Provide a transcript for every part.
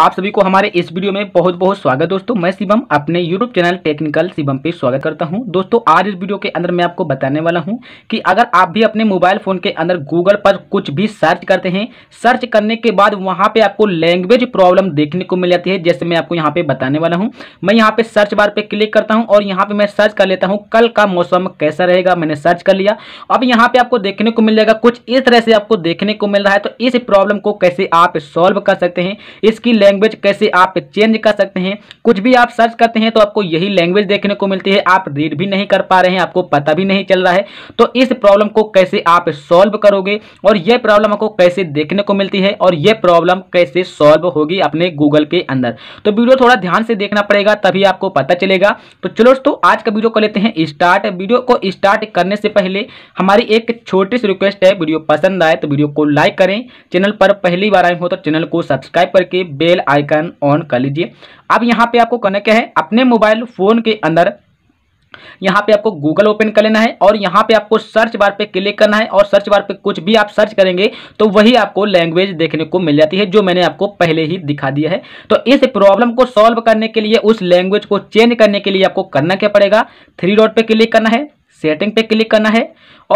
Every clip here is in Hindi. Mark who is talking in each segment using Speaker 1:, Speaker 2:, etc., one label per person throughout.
Speaker 1: आप सभी को हमारे इस वीडियो में बहुत बहुत स्वागत दोस्तों मैं शिवम अपने यूट्यूब चैनल टेक्निकल शिवम पे स्वागत करता हूं दोस्तों आज इस वीडियो के अंदर मैं आपको बताने वाला हूं कि अगर आप भी अपने मोबाइल फ़ोन के अंदर गूगल पर कुछ भी सर्च करते हैं सर्च करने के बाद वहां पे आपको लैंग्वेज प्रॉब्लम देखने को मिल जाती है जैसे मैं आपको यहाँ पे बताने वाला हूँ मैं यहाँ पे सर्च बार पे क्लिक करता हूँ और यहाँ पे मैं सर्च कर लेता हूँ कल का मौसम कैसा रहेगा मैंने सर्च कर लिया अब यहाँ पे आपको देखने को मिल जाएगा कुछ इस तरह से आपको देखने को मिल रहा है तो इस प्रॉब्लम को कैसे आप सॉल्व कर सकते हैं इसकी लैंग्वेज कैसे आप चेंज कर सकते हैं कुछ भी आप सर्च करते हैं तो आपको यही लैंग्वेज देखने को मिलती है आप रीड भी नहीं कर पा रहे हैं आपको पता भी नहीं चल रहा है तो इस प्रॉब्लम को कैसे आप सॉल्व करोगे और यह प्रॉब्लम आपको कैसे देखने को मिलती है और यह प्रॉब्लम कैसे सॉल्व होगी अपने गूगल के अंदर तो वीडियो थोड़ा ध्यान से देखना पड़ेगा तभी आपको पता चलेगा तो चलो दोस्तों आज का वीडियो को लेते हैं स्टार्ट वीडियो को स्टार्ट करने से पहले हमारी एक छोटी सी रिक्वेस्ट है वीडियो पसंद आए तो वीडियो को लाइक करें चैनल पर पहली बार आए हो तो चैनल को सब्सक्राइब करके बेल बेल आइकन ऑन कर लीजिए अब यहाँ पे आपको करना क्या है अपने मोबाइल फ़ोन के अंदर यहाँ पे आपको गूगल ओपन कर लेना है और यहाँ पे आपको सर्च बार पे क्लिक करना है और सर्च बार पे कुछ भी आप सर्च करेंगे तो वही आपको लैंग्वेज देखने को मिल जाती है जो मैंने आपको पहले ही दिखा दिया है तो इस प्रॉब्लम को सॉल्व करने के लिए उस लैंग्वेज को चेंज करने के लिए आपको करना क्या पड़ेगा थ्री डॉट पर क्लिक करना है सेटिंग पे क्लिक करना है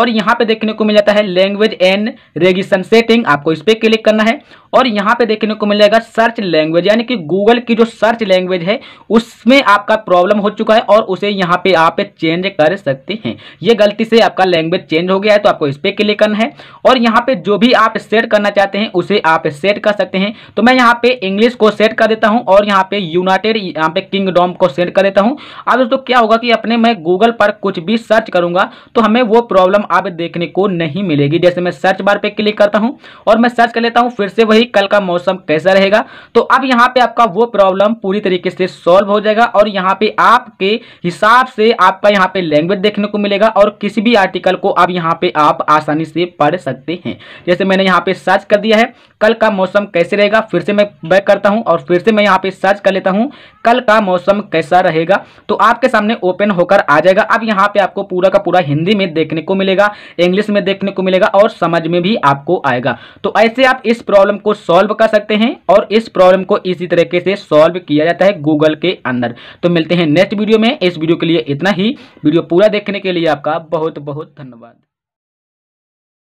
Speaker 1: और यहाँ पे देखने को मिल जाता है लैंग्वेज एंड रेगिशन सेटिंग आपको इस पर क्लिक करना है और यहाँ पे देखने को मिल जाएगा सर्च लैंग्वेज यानी कि गूगल की जो सर्च लैंग्वेज है उसमें आपका प्रॉब्लम हो चुका है और उसे यहाँ पे आप चेंज कर सकते हैं ये गलती से आपका लैंग्वेज चेंज हो गया है तो आपको इस पर क्लिक करना है और यहाँ पे जो भी आप सेट करना चाहते हैं उसे आप सेट कर सकते हैं तो मैं यहाँ पे इंग्लिश को सेट कर देता हूँ और यहाँ पे यूनाइटेड यहाँ पे किंगडॉम को सेट कर देता हूँ अब दोस्तों क्या होगा कि अपने मैं गूगल पर कुछ भी सर्च करूंगा तो हमें वो प्रॉब्लम प्रॉब्लम आप देखने को नहीं मिलेगी जैसे मैं सर्च बार पे क्लिक करता हूँ और मैं सर्च कर लेता हूँ फिर से वही कल का मौसम कैसा रहेगा तो अब यहाँ पे आपका वो प्रॉब्लम पूरी तरीके से सॉल्व हो जाएगा और यहाँ पे आपके हिसाब से आपका यहाँ पे लैंग्वेज देखने को मिलेगा और किसी भी आर्टिकल को अब यहाँ पे आप आसानी से पढ़ सकते हैं जैसे मैंने यहाँ पे सर्च कर दिया है कल का मौसम कैसे रहेगा फिर से मैं बैक करता हूँ और फिर से मैं यहाँ पे सर्च कर लेता हूँ कल का मौसम कैसा रहेगा तो आपके सामने ओपन होकर आ जाएगा अब यहाँ पे आपको पूरा का पूरा हिंदी में देखने को मिलेगा मिलेगा इंग्लिश में देखने को मिलेगा और समझ में भी आपको आएगा तो ऐसे आप इस प्रॉब्लम को सॉल्व कर सकते हैं और इस प्रॉब्लम को इसी तरीके से सॉल्व किया जाता है गूगल के अंदर तो मिलते हैं नेक्स्ट वीडियो में इस वीडियो के लिए इतना ही वीडियो पूरा देखने के लिए आपका बहुत बहुत धन्यवाद